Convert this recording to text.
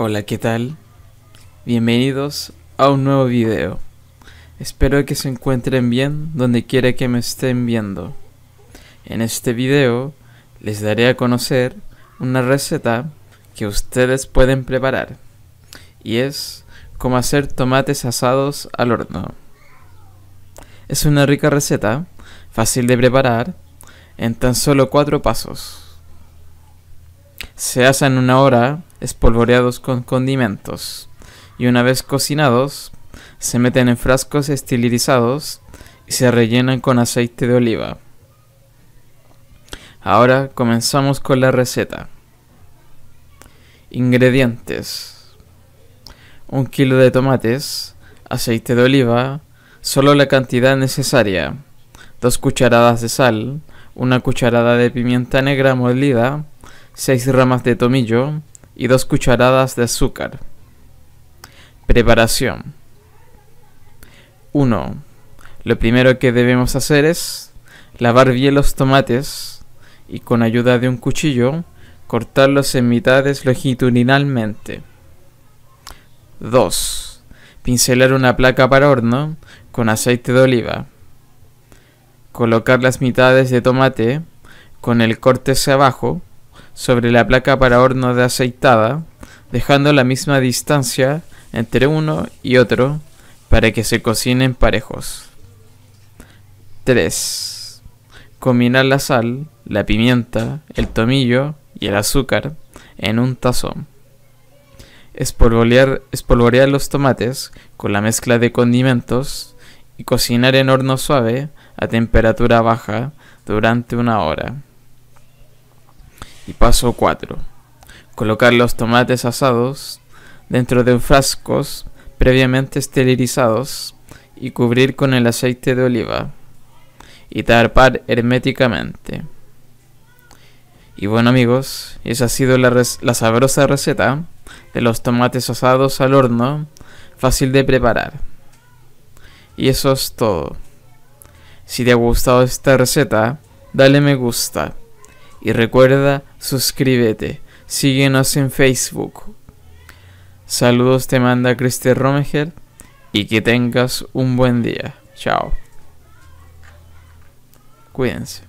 Hola, ¿qué tal? Bienvenidos a un nuevo video. Espero que se encuentren bien donde quiera que me estén viendo. En este video les daré a conocer una receta que ustedes pueden preparar y es cómo hacer tomates asados al horno. Es una rica receta, fácil de preparar, en tan solo cuatro pasos. Se hace en una hora espolvoreados con condimentos, y una vez cocinados, se meten en frascos estilizados y se rellenan con aceite de oliva. Ahora comenzamos con la receta. Ingredientes. Un kilo de tomates, aceite de oliva, solo la cantidad necesaria, dos cucharadas de sal, una cucharada de pimienta negra molida, seis ramas de tomillo, y dos cucharadas de azúcar. Preparación 1. Lo primero que debemos hacer es lavar bien los tomates y con ayuda de un cuchillo cortarlos en mitades longitudinalmente. 2. Pincelar una placa para horno con aceite de oliva. Colocar las mitades de tomate con el corte hacia abajo sobre la placa para horno de aceitada, dejando la misma distancia entre uno y otro para que se cocinen parejos. 3. Combinar la sal, la pimienta, el tomillo y el azúcar en un tazón. Espolvorear, espolvorear los tomates con la mezcla de condimentos y cocinar en horno suave a temperatura baja durante una hora. Y paso 4. Colocar los tomates asados dentro de frascos previamente esterilizados y cubrir con el aceite de oliva y tarpar herméticamente. Y bueno amigos, esa ha sido la, la sabrosa receta de los tomates asados al horno, fácil de preparar. Y eso es todo. Si te ha gustado esta receta, dale me gusta y recuerda, suscríbete, síguenos en Facebook. Saludos te manda Cristian Romeger y que tengas un buen día. Chao. Cuídense.